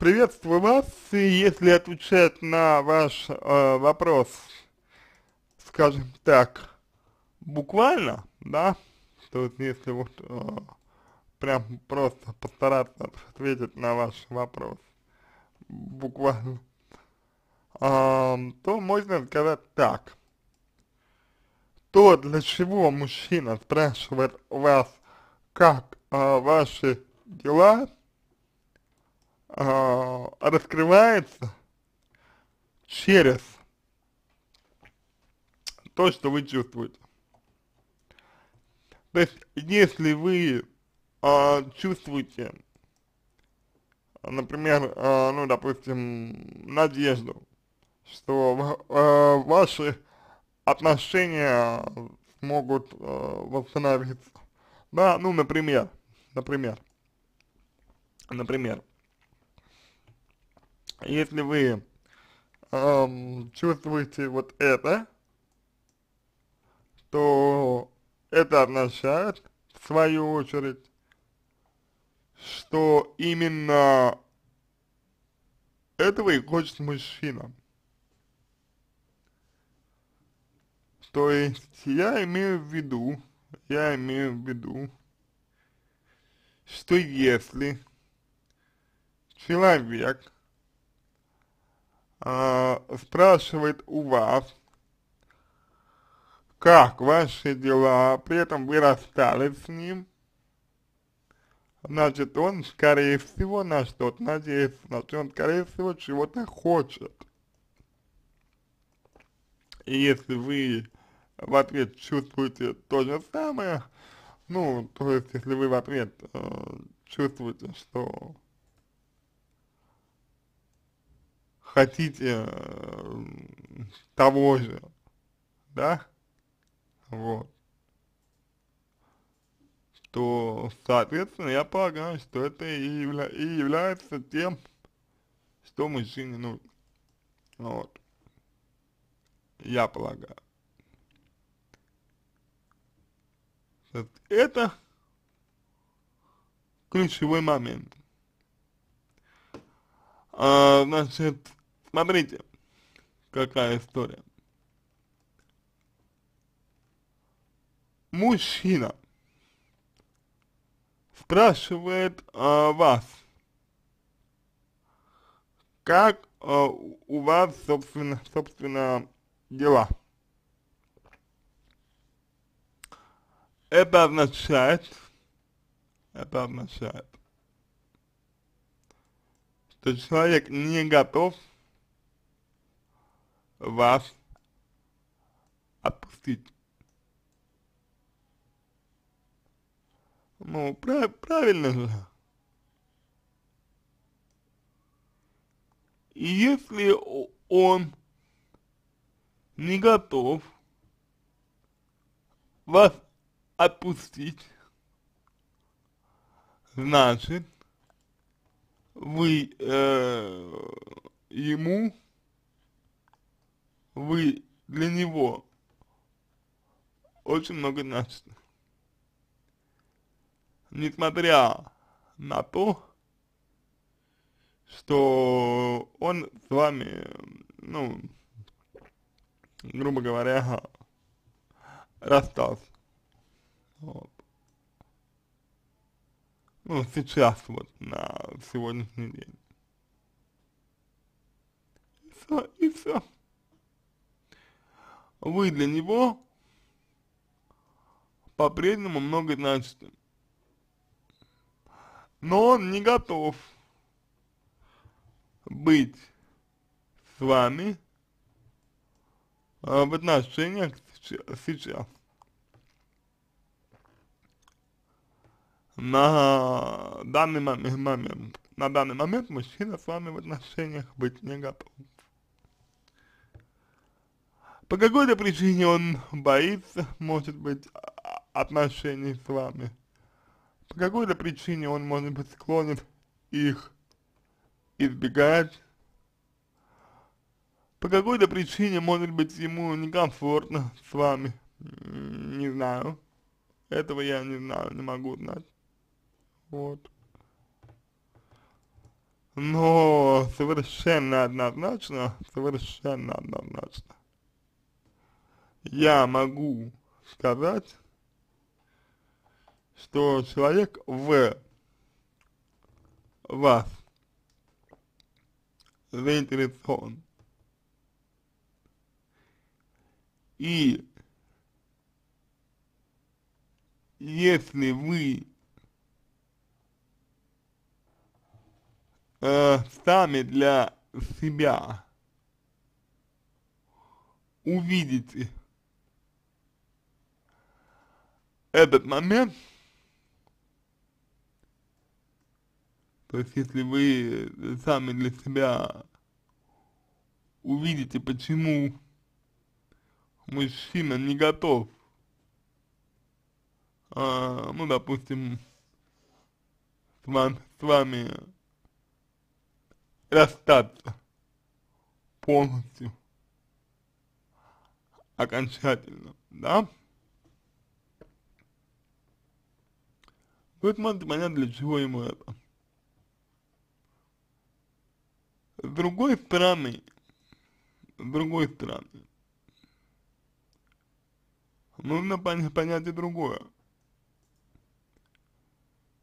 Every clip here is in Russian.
Приветствую вас, и если отвечать на ваш э, вопрос, скажем так, буквально, да, то есть если вот э, прям просто постараться ответить на ваш вопрос буквально, э, то можно сказать так. То, для чего мужчина спрашивает вас, как э, ваши дела, а, раскрывается через то, что вы чувствуете. То есть, если вы э, чувствуете, например, э, ну, допустим, надежду, что э, ваши отношения могут э, восстановиться, да, ну, например, например, например, если вы эм, чувствуете вот это, то это означает, в свою очередь, что именно этого и хочет мужчина. То есть я имею в виду, я имею в виду, что если человек а, спрашивает у вас, как ваши дела, при этом вы расстались с ним, значит он, скорее всего, на что-то надеется, значит он, скорее всего, чего-то хочет. И если вы в ответ чувствуете то же самое, ну, то есть, если вы в ответ э, чувствуете, что хотите э, того же, да, вот, то, соответственно, я полагаю, что это и, явля и является тем, что мужчине нужно. Вот. Я полагаю. Это ключевой момент. А, значит, Смотрите, какая история. Мужчина спрашивает э, вас, как э, у вас, собственно, собственно, дела. Это означает, это означает, что человек не готов вас отпустить. Ну, прав правильно же. И если он не готов вас отпустить, значит, вы э, ему вы для него очень много значите. Несмотря на то, что он с вами, ну, грубо говоря, расстался. Вот. Ну, сейчас вот, на сегодняшний день. Все, и все вы для него по-прежнему много значите. Но он не готов быть с вами а, в отношениях сейчас. На данный момент, момент, на данный момент мужчина с вами в отношениях быть не готов. По какой-то причине он боится, может быть, а, отношений с вами. По какой-то причине он, может быть, склонен их избегать. По какой-то причине, может быть, ему некомфортно с вами. Не знаю. Этого я не знаю, не могу знать. Вот. Но совершенно однозначно, совершенно однозначно я могу сказать, что человек в вас заинтересован. И если вы э, сами для себя увидите этот момент, то есть если вы сами для себя увидите, почему мужчина не готов, а, ну, допустим, с вами, с вами расстаться полностью, окончательно, да, Тут можно понять, для чего ему это. С другой стороны, с другой стороны, нужно понять, понять и другое,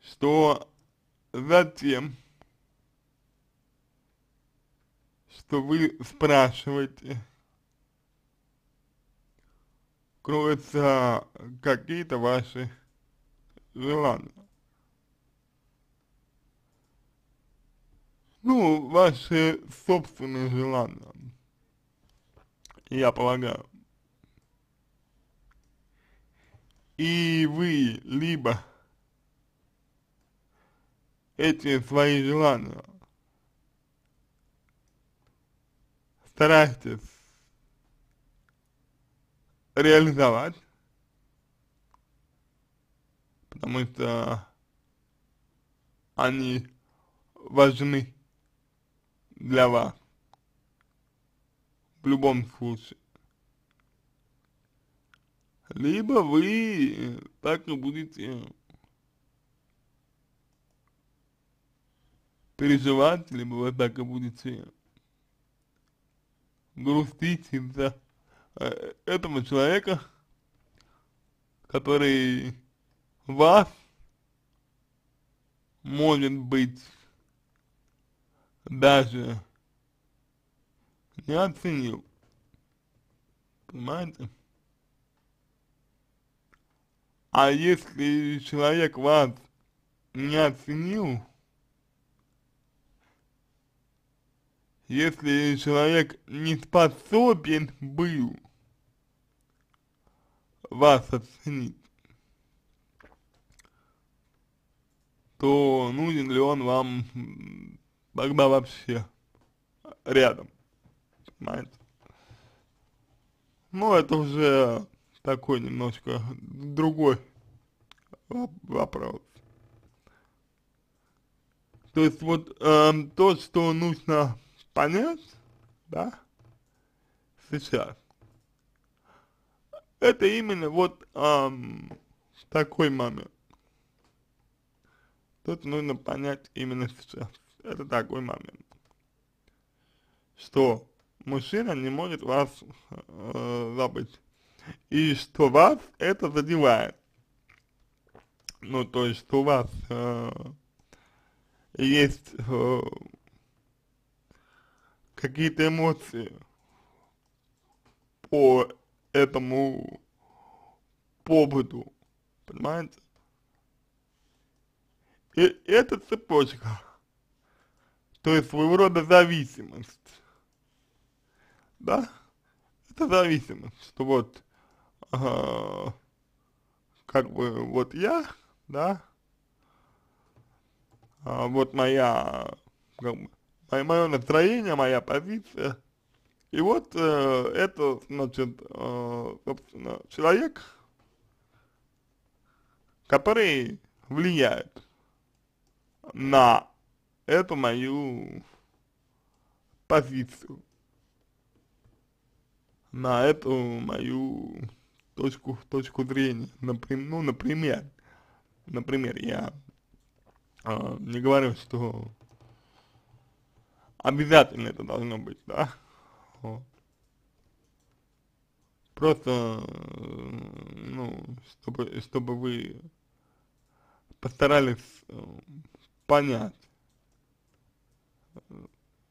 что затем, что вы спрашиваете, кроются какие-то ваши желания. Ну, ваши собственные желания, я полагаю. И вы либо эти свои желания старайтесь реализовать, потому что они важны для вас. В любом случае. Либо вы так и будете переживать, либо вы так и будете грустить из-за э, этого человека, который вас может быть даже не оценил. Понимаете? А если человек вас не оценил, если человек не способен был вас оценить, то нужен ли он вам тогда вообще рядом, понимаете? Ну, это уже такой немножко другой вопрос. То есть вот эм, то, что нужно понять, да, сейчас, это именно вот эм, такой момент. Тут нужно понять именно сейчас это такой момент, что мужчина не может вас э, забыть, и что вас это задевает. Ну, то есть, что у вас э, есть э, какие-то эмоции по этому поводу, понимаете? И эта цепочка то есть своего рода зависимость. Да? Это зависимость, что вот, э, как бы, вот я, да, э, вот моя, как бы, мое настроение, моя позиция, и вот э, это, значит, э, собственно, человек, который влияет на эту мою позицию, на эту мою точку, точку зрения. Например, ну, например, например, я э, не говорю, что обязательно это должно быть, да. Просто, ну, чтобы, чтобы вы постарались понять,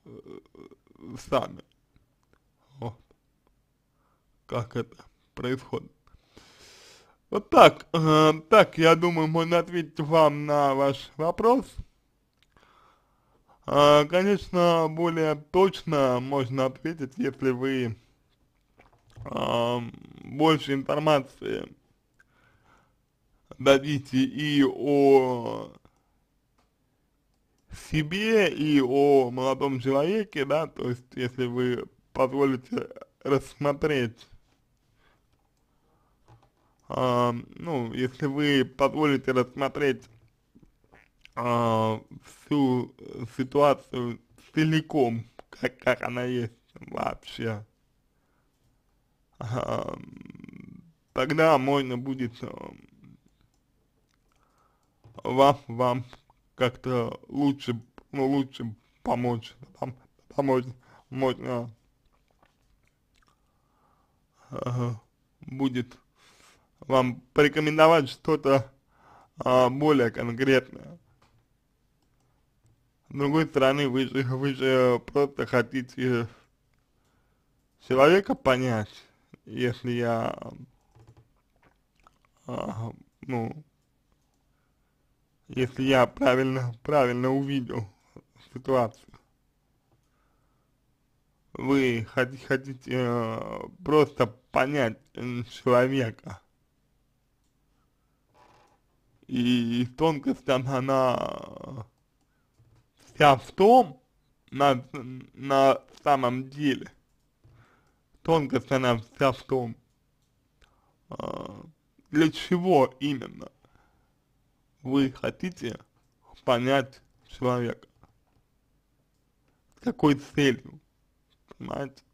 Э, э, сами. Вот. Как это происходит. Вот так, э, так, я думаю, можно ответить вам на ваш вопрос. Э, конечно, более точно можно ответить, если вы э, больше информации дадите и о себе и о молодом человеке, да, то есть, если вы позволите рассмотреть, э, ну, если вы позволите рассмотреть э, всю ситуацию целиком, как, как она есть вообще, э, тогда можно будет э, вам, вам как-то лучше, ну, лучше помочь, помочь, можно э, будет вам порекомендовать что-то э, более конкретное. С другой стороны, вы же, вы же просто хотите человека понять, если я, э, ну, если я правильно, правильно увидел ситуацию. Вы хотите, хотите э, просто понять э, человека. И, и тонкость она, она вся в том, на, на самом деле, тонкость она вся в том, э, для чего именно вы хотите понять человека? С какой целью? Понимаете?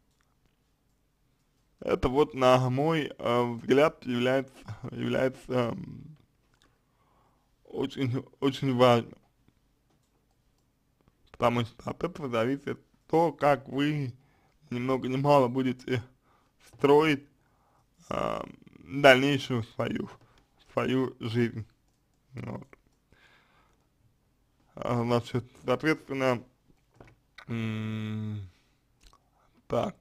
Это вот, на мой э, взгляд, является, является э, очень, очень важным. Потому что от этого зависит то, как вы ни много ни мало будете строить э, дальнейшую свою, свою жизнь. Вот. Ну, а, значит, соответственно, так.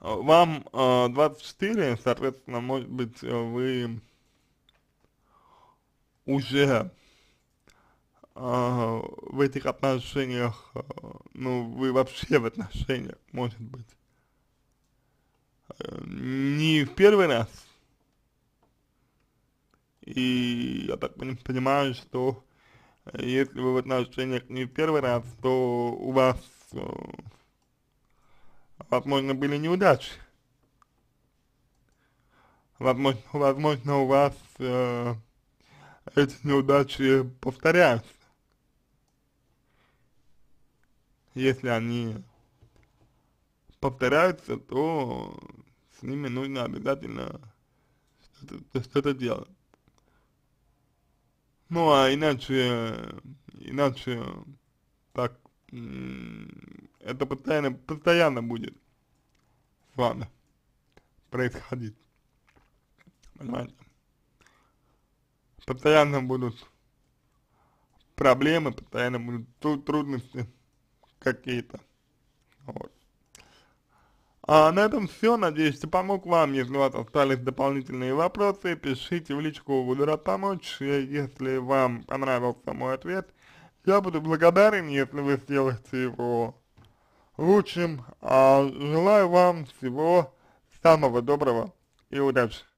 Вам э, а, 24, соответственно, может быть, вы уже а, в этих отношениях, ну, вы вообще в отношениях, может быть, э, не в первый раз, и я так понимаю, что если вы в отношениях не первый раз, то у вас, э, возможно, были неудачи. Возможно, возможно у вас э, эти неудачи повторяются. Если они повторяются, то с ними нужно обязательно что-то что делать. Ну, а иначе, иначе так, это постоянно, постоянно будет с вами происходить. Понимаете? Постоянно будут проблемы, постоянно будут трудности какие-то. Вот. А на этом все. Надеюсь, что помог вам. Если у вас остались дополнительные вопросы, пишите в личку, буду рад помочь. Если вам понравился мой ответ, я буду благодарен, если вы сделаете его лучшим. А желаю вам всего самого доброго и удачи.